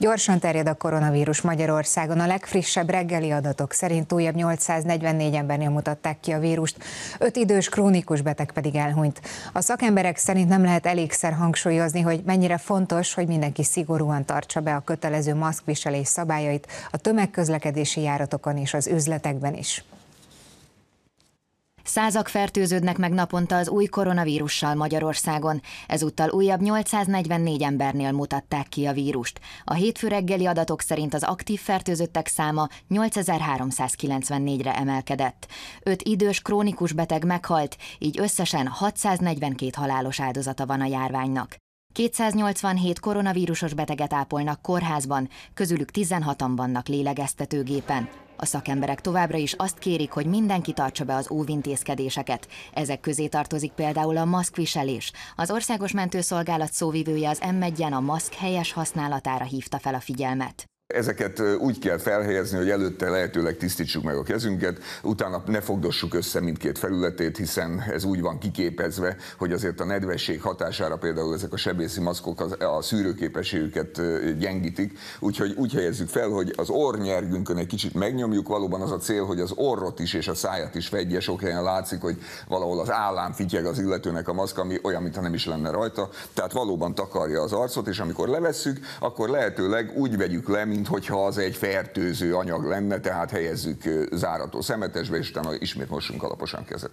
Gyorsan terjed a koronavírus Magyarországon. A legfrissebb reggeli adatok szerint újabb 844 embernél mutatták ki a vírust, Öt idős krónikus beteg pedig elhunyt. A szakemberek szerint nem lehet elégszer hangsúlyozni, hogy mennyire fontos, hogy mindenki szigorúan tartsa be a kötelező maszkviselés szabályait a tömegközlekedési járatokon és az üzletekben is. Százak fertőződnek meg naponta az új koronavírussal Magyarországon. Ezúttal újabb 844 embernél mutatták ki a vírust. A hétfő reggeli adatok szerint az aktív fertőzöttek száma 8394-re emelkedett. Öt idős krónikus beteg meghalt, így összesen 642 halálos áldozata van a járványnak. 287 koronavírusos beteget ápolnak kórházban, közülük 16-an vannak lélegeztetőgépen. A szakemberek továbbra is azt kérik, hogy mindenki tartsa be az óvintézkedéseket. Ezek közé tartozik például a maszkviselés. Az Országos Mentőszolgálat szóvivője az m a maszk helyes használatára hívta fel a figyelmet. Ezeket úgy kell felhelyezni, hogy előtte lehetőleg tisztítsuk meg a kezünket, utána ne fogdossuk össze mindkét felületét, hiszen ez úgy van kiképezve, hogy azért a nedvesség hatására például ezek a sebészi maszkok a szűrőképességüket gyengítik, úgyhogy úgy helyezzük fel, hogy az orrnyergünkön egy kicsit megnyomjuk, valóban az a cél, hogy az orrot is és a száját is fedje, sok helyen látszik, hogy valahol az állám fityeg az illetőnek a maszk, ami olyan, mintha nem is lenne rajta, tehát valóban takarja az arcot, és amikor levesszük, akkor lehetőleg úgy vegyük le, mint mint hogyha az egy fertőző anyag lenne, tehát helyezzük zárató szemetesbe, és utána ismét mosunk alaposan kezet.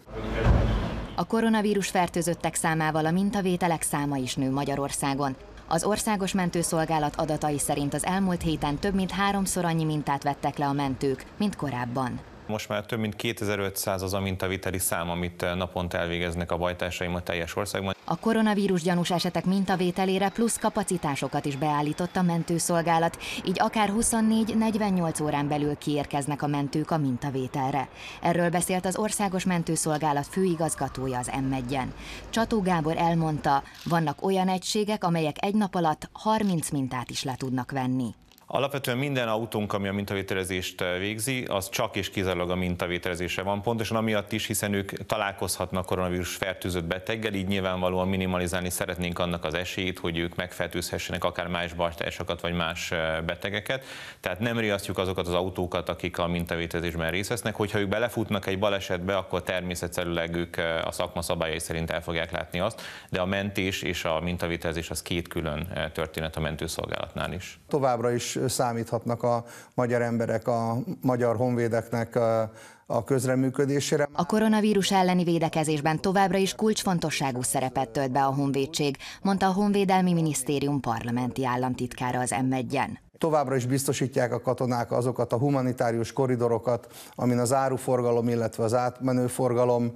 A koronavírus fertőzöttek számával a mintavételek száma is nő Magyarországon. Az Országos Mentőszolgálat adatai szerint az elmúlt héten több mint háromszor annyi mintát vettek le a mentők, mint korábban. Most már több mint 2500 az a mintaviteli szám, amit eh, naponta elvégeznek a bajtársaim a teljes országban. A koronavírus gyanús esetek mintavételére plusz kapacitásokat is beállított a mentőszolgálat, így akár 24-48 órán belül kiérkeznek a mentők a mintavételre. Erről beszélt az Országos Mentőszolgálat főigazgatója az M1-en. Csató Gábor elmondta, vannak olyan egységek, amelyek egy nap alatt 30 mintát is le tudnak venni. Alapvetően minden autónk, ami a mintavételezést eh, végzi, az csak és kizárólag a mintavételezése van. Pontosan amiatt is, hiszen ők találkozhatnak koronavírus fertőzött beteggel, így nyilvánvalóan minimalizálni szeretnénk annak az esélyét, hogy ők megfertőzhessenek akár más bartásokat vagy más eh, betegeket. Tehát nem riasztjuk azokat az autókat, akik a mintavételezésben részt vesznek. Hogyha ők belefutnak egy balesetbe, akkor természetszerűleg ők eh, a szakma szabályai szerint el fogják látni azt, de a mentés és a mintavételezés az két külön történet a mentőszolgálatnál is. Továbbra is számíthatnak a magyar emberek, a magyar honvédeknek a, a közreműködésére. A koronavírus elleni védekezésben továbbra is kulcsfontosságú szerepet tölt be a honvédség, mondta a Honvédelmi Minisztérium parlamenti államtitkára az m 1 Továbbra is biztosítják a katonák azokat a humanitárius koridorokat, amin az áruforgalom, illetve az átmenő forgalom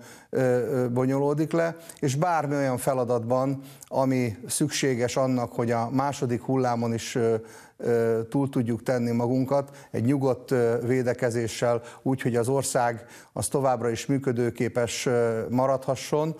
bonyolódik le, és bármi olyan feladatban, ami szükséges annak, hogy a második hullámon is túl tudjuk tenni magunkat egy nyugodt védekezéssel, úgy, hogy az ország az továbbra is működőképes maradhasson,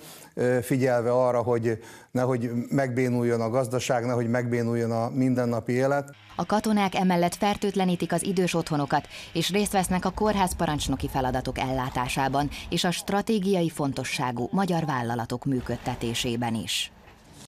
figyelve arra, hogy nehogy megbénuljon a gazdaság, nehogy megbénuljon a mindennapi élet. A katon katonák emellett fertőtlenítik az idős otthonokat, és részt vesznek a kórház parancsnoki feladatok ellátásában, és a stratégiai fontosságú magyar vállalatok működtetésében is.